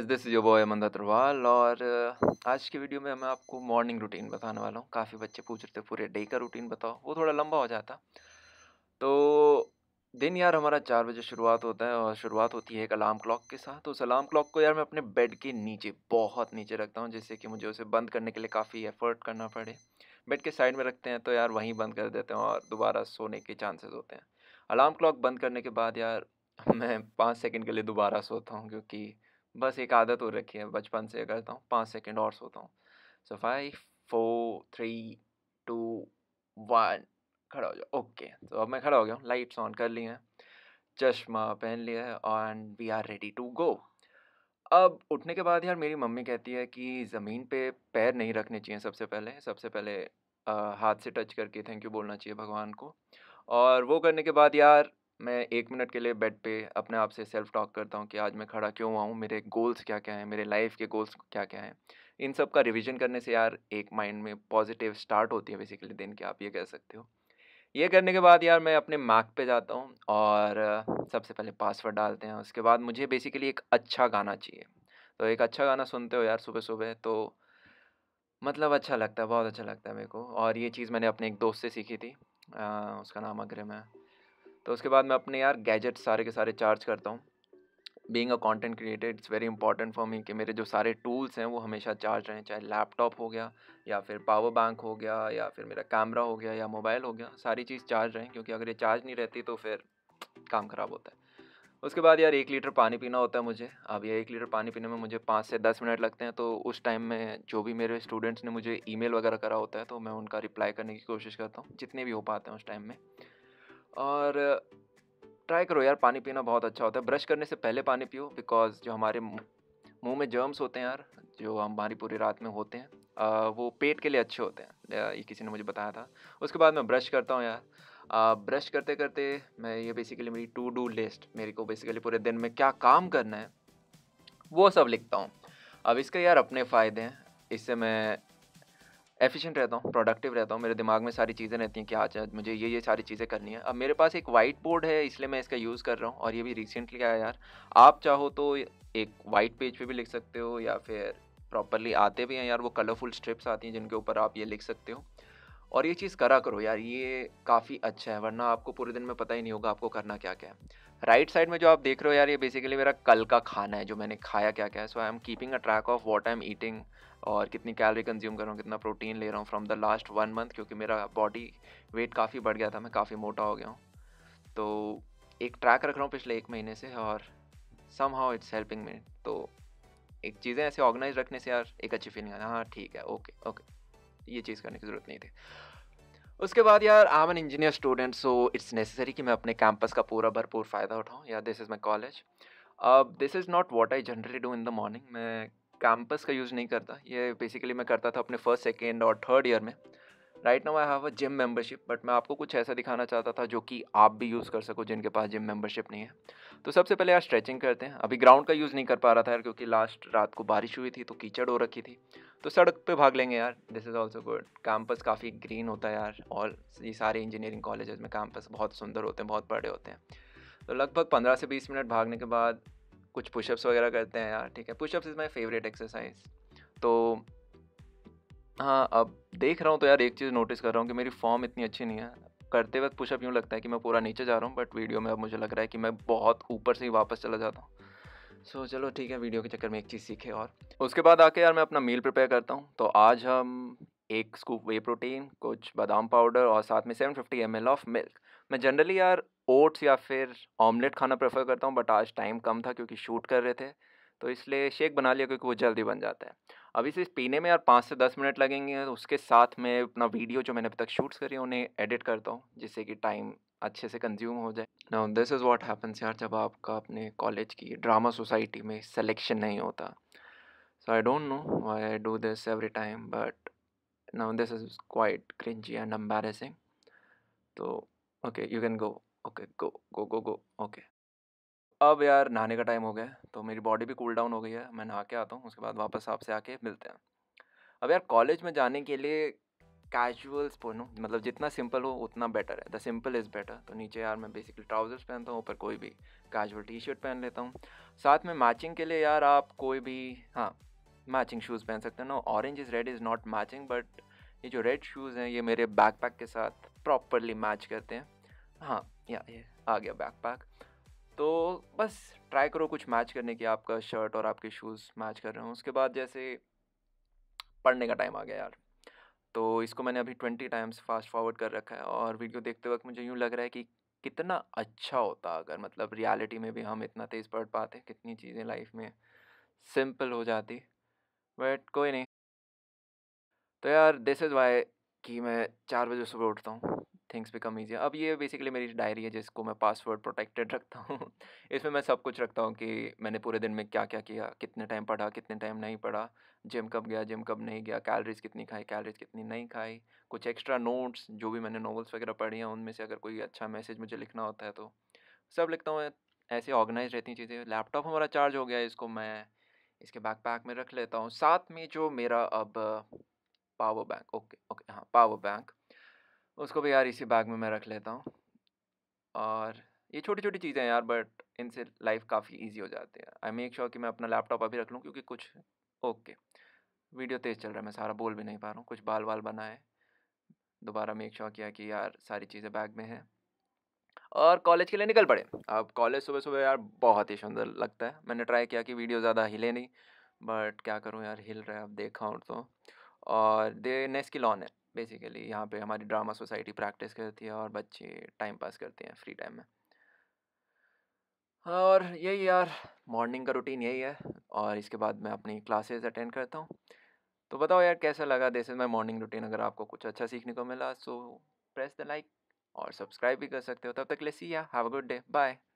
guys this is your boy Aman Agarwal और uh, आज की वीडियो में मैं आपको मॉर्निंग रूटीन बताने वाला हूँ काफ़ी बच्चे पूछ रहे थे पूरे डे का रूटीन बताओ वो थोड़ा लंबा हो जाता तो दिन यार हमारा चार बजे शुरुआत होता है और शुरुआत होती है एक अलार्म क्लॉक के साथ उस अलार्म क्लॉक को यार मैं अपने बेड के नीचे बहुत नीचे रखता हूँ जिससे कि मुझे उसे बंद करने के लिए काफ़ी एफर्ट करना पड़े बेड के साइड में रखते हैं तो यार वहीं बंद कर देते हैं और दोबारा सोने के चांसेस होते हैं अलार्म क्लॉक बंद करने के बाद यार मैं पाँच सेकेंड के लिए दोबारा सोता हूँ क्योंकि बस एक आदत हो रखी है बचपन से करता तो, हूँ पाँच सेकेंड और सोता हूँ so five four three two one खड़ा हो जाओ ओके तो अब मैं खड़ा हो गया हूँ लाइट्स ऑन कर लिए हैं चश्मा पहन लिया है and we are ready to go अब उठने के बाद यार मेरी मम्मी कहती है कि ज़मीन पे पैर नहीं रखने चाहिए सबसे पहले सबसे पहले आ, हाथ से टच करके थैंक यू बोलना चाहिए भगवान को और वो करने के बाद यार मैं एक मिनट के लिए बेड पे अपने आप से सेल्फ टॉक करता हूँ कि आज मैं खड़ा क्यों हुआ हूँ मेरे गोल्स क्या क्या हैं मेरे लाइफ के गोल्स क्या क्या हैं इन सब का रिविजन करने से यार एक माइंड में पॉजिटिव स्टार्ट होती है बेसिकली दिन की आप ये कह सकते हो ये करने के बाद यार मैं अपने मैक पे जाता हूँ और सबसे पहले पासवर्ड डालते हैं उसके बाद मुझे बेसिकली एक अच्छा गाना चाहिए तो एक अच्छा गाना सुनते हो यार सुबह सुबह तो मतलब अच्छा लगता है बहुत अच्छा लगता है मेरे को और ये चीज़ मैंने अपने एक दोस्त से सीखी थी आ, उसका नाम अग्रम है तो उसके बाद मैं अपने यार गैजेट सारे के सारे चार्ज करता हूँ being a content creator it's very important for me कि मेरे जो सारे टूल्स हैं वो हमेशा चार्ज रहें चाहे लैपटॉप हो गया या फिर पावर बैंक हो गया या फिर मेरा कैमरा हो गया या मोबाइल हो गया सारी चीज़ चार्ज रहें क्योंकि अगर ये चार्ज नहीं रहती तो फिर काम ख़राब होता है उसके बाद यार एक लीटर पानी पीना होता है मुझे अब ये एक लीटर पानी पीने में मुझे पाँच से दस मिनट लगते हैं तो उस टाइम में जो भी मेरे स्टूडेंट्स ने मुझे ईमेल वगैरह करा होता है तो मैं उनका रिप्लाई करने की कोशिश करता हूँ जितने भी हो पाते हैं उस टाइम में और ट्राई करो यार पानी पीना बहुत अच्छा होता है ब्रश करने से पहले पानी पियो बिकॉज जो हमारे मुंह में जर्म्स होते हैं यार जो हम भारी पूरी रात में होते हैं आ, वो पेट के लिए अच्छे होते हैं ये किसी ने मुझे बताया था उसके बाद मैं ब्रश करता हूँ यार आ, ब्रश करते करते मैं ये बेसिकली मेरी टू डू लिस्ट मेरे को बेसिकली पूरे दिन में क्या काम करना है वो सब लिखता हूँ अब इसके यार अपने फ़ायदे हैं इससे मैं एफिशिएंट रहता हूँ प्रोडक्टिव रहता हूँ मेरे दिमाग में सारी चीज़ें रहती हैं कि आज मुझे ये ये सारी चीज़ें करनी है अब मेरे पास एक वाइट बोर्ड है इसलिए मैं इसका यूज़ कर रहा हूँ और ये भी रिसेंटली आया यार आप चाहो तो एक वाइट पेज पे भी लिख सकते हो या फिर प्रॉपरली आते भी हैं यार वो कलरफुल स्ट्रिप्स आती हैं जिनके ऊपर आप ये लिख सकते हो और ये चीज़ करा करो यार ये काफ़ी अच्छा है वरना आपको पूरे दिन में पता ही नहीं होगा आपको करना क्या क्या है राइट right साइड में जो आप देख रहे हो यार ये बेसिकली मेरा कल का खाना है जो मैंने खाया क्या क्या है so I am keeping a track of what I am eating और कितनी कैलोरी कंज्यूम कर रहा हूँ कितना प्रोटीन ले रहा हूँ from the last one month क्योंकि मेरा बॉडी वेट काफ़ी बढ़ गया था मैं काफ़ी मोटा हो गया हूँ तो एक ट्रैक रख रहा हूँ पिछले एक महीने से और somehow it's helping me तो एक चीज़ें ऐसे ऑर्गेनाइज रखने से यार एक अच्छी फीलिंग है हाँ ठीक है ओके ओके ये चीज़ करने की ज़रूरत नहीं थी उसके बाद यार I am an engineer student so it's necessary कि मैं अपने कैंपस का पूरा भरपूर फ़ायदा उठाऊँ या दिस इज़ माई कॉलेज अब this is not what I generally do in the morning मैं कैंपस का यूज़ नहीं करता ये बेसिकली मैं करता था अपने फर्स्ट सेकेंड और थर्ड ईयर में right now I have a gym membership but मैं आपको कुछ ऐसा दिखाना चाहता था जो कि आप भी यूज़ कर सको जिनके पास जिम मेंबरशिप नहीं है तो सबसे पहले यार स्ट्रेचिंग करते हैं अभी ग्राउंड का यूज़ नहीं कर पा रहा था यार क्योंकि लास्ट रात को बारिश हुई थी तो कीचड़ हो रखी थी तो सड़क पे भाग लेंगे यार this is also good campus काफ़ी ग्रीन होता है यार और ये सारे इंजीनियरिंग कॉलेजेस में कैंपस बहुत सुंदर होते हैं बहुत बड़े होते हैं तो लगभग पंद्रह से बीस मिनट भागने के बाद कुछ पुशअप्स वगैरह करते हैं यार ठीक है pushups is my favourite exercise तो हाँ अब देख रहा हूँ तो यार एक चीज़ नोटिस कर रहा हूँ कि मेरी फॉर्म इतनी अच्छी नहीं है करते वक्त पुशअप यूँ लगता है कि मैं पूरा नीचे जा रहा हूँ बट वीडियो में अब मुझे लग रहा है कि मैं बहुत ऊपर से ही वापस चला जाता हूँ सो so, चलो ठीक है वीडियो के चक्कर में एक चीज़ सीखे और उसके बाद आके यार मैं अपना मील प्रिपेयर करता हूँ तो आज हम एक स्कूप वे प्रोटीन कुछ बादाम पाउडर और साथ में seven fifty M of milk मैं जनरली यार ओट्स या फिर ऑमलेट खाना प्रेफर करता हूँ बट आज टाइम कम था क्योंकि शूट कर रहे थे तो इसलिए शेक बना लिया क्योंकि वो जल्दी बन जाता है अब इसे पीने में यार पाँच से दस मिनट लगेंगे तो उसके साथ में अपना वीडियो जो मैंने अभी तक शूट्स करी है उन्हें एडिट करता हूँ जिससे कि टाइम अच्छे से कंज्यूम हो जाए ना दिस इज़ व्हाट हैपन्स यार जब आपका अपने कॉलेज की ड्रामा सोसाइटी में सेलेक्शन नहीं होता so I don't know why I do this every time but now this is quite cringy and embarrassing तो okay you can go okay go go go go okay अब यार नहाने का time हो गया तो मेरी बॉडी भी कूल डाउन हो गई है मैं नहा के आता हूँ उसके बाद वापस आपसे आके मिलते हैं अब यार कॉलेज में जाने के लिए कैजुअल्स पहनो मतलब जितना सिंपल हो उतना बेटर है द सिंपल इज़ बेटर तो नीचे यार मैं बेसिकली ट्राउजर्स पहनता हूँ ऊपर कोई भी कैजुअल टी शर्ट पहन लेता हूँ साथ में मैचिंग के लिए यार आप कोई भी हाँ मैचिंग शूज़ पहन सकते हैं ना orange is red is not matching but ये जो रेड शूज़ हैं ये मेरे बैकपैक के साथ प्रॉपरली मैच करते हैं हाँ या ये आ गया बैकपैक तो बस ट्राई करो कुछ मैच करने की आपका शर्ट और आपके शूज़ मैच कर रहे हो उसके बाद जैसे पढ़ने का टाइम आ गया यार तो इसको मैंने अभी ट्वेंटी टाइम्स फास्ट फॉरवर्ड कर रखा है और वीडियो देखते वक्त मुझे यूँ लग रहा है कि कितना अच्छा होता अगर मतलब रियलिटी में भी हम इतना तेज़ पढ़ पाते कितनी चीज़ें लाइफ में सिंपल हो जाती बट कोई नहीं तो यार दिस इज़ वाई कि मैं चार बजे सुबह उठता हूँ थिंग्स बिकम ईजी अब ये बेसिकली मेरी डायरी है जिसको मैं पासवर्ड प्रोटेक्टेड रखता हूँ इसमें मैं सब कुछ रखता हूँ कि मैंने पूरे दिन में क्या क्या किया कितने टाइम पढ़ा कितने टाइम नहीं पढ़ा जिम कब गया जिम कब नहीं गया कैलरीज कितनी खाई कैलरीज कितनी नहीं खाई कुछ एक्स्ट्रा नोट्स जो भी मैंने नॉवल्स वगैरह पढ़ी हैं उनमें से अगर कोई अच्छा मैसेज मुझे लिखना होता है तो सब लिखता हूँ ऐसे ऑर्गेनाइज रहती चीज़ें लैपटॉप हमारा चार्ज हो गया इसको मैं इसके बैकपैक में रख लेता हूँ साथ में जो मेरा अब पावर बैंक ओके ओके हाँ पावर बैंक उसको भी यार इसी बैग में मैं रख लेता हूँ और ये छोटी छोटी चीज़ें हैं यार बट इनसे लाइफ काफ़ी इजी हो जाती है आई मेक श्योर कि मैं अपना लैपटॉप अभी रख लूँ क्योंकि कुछ ओके वीडियो तेज़ चल रहा है मैं सारा बोल भी नहीं पा रहा हूँ कुछ बाल बाल बनाए दोबारा मेक श्योर किया कि यार सारी चीज़ें बैग में हैं और कॉलेज के लिए निकल पड़े अब कॉलेज सुबह सुबह यार बहुत ही सुंदर लगता है मैंने ट्राई किया कि वीडियो ज़्यादा हिले नहीं बट क्या करूँ यार हिल रहा है अब देखा हूँ तो और दे नेस की लॉन है बेसिकली यहाँ पे हमारी ड्रामा सोसाइटी प्रैक्टिस करती है और बच्चे टाइम पास करते हैं फ्री टाइम में हाँ, और यही यार मॉर्निंग का रूटीन यही है और इसके बाद मैं अपनी क्लासेस अटेंड करता हूँ तो बताओ यार कैसा लगा this is my morning routine अगर आपको कुछ अच्छा सीखने को मिला सो प्रेस द लाइक और सब्सक्राइब भी कर सकते हो तब तक ले see ya have a good day bye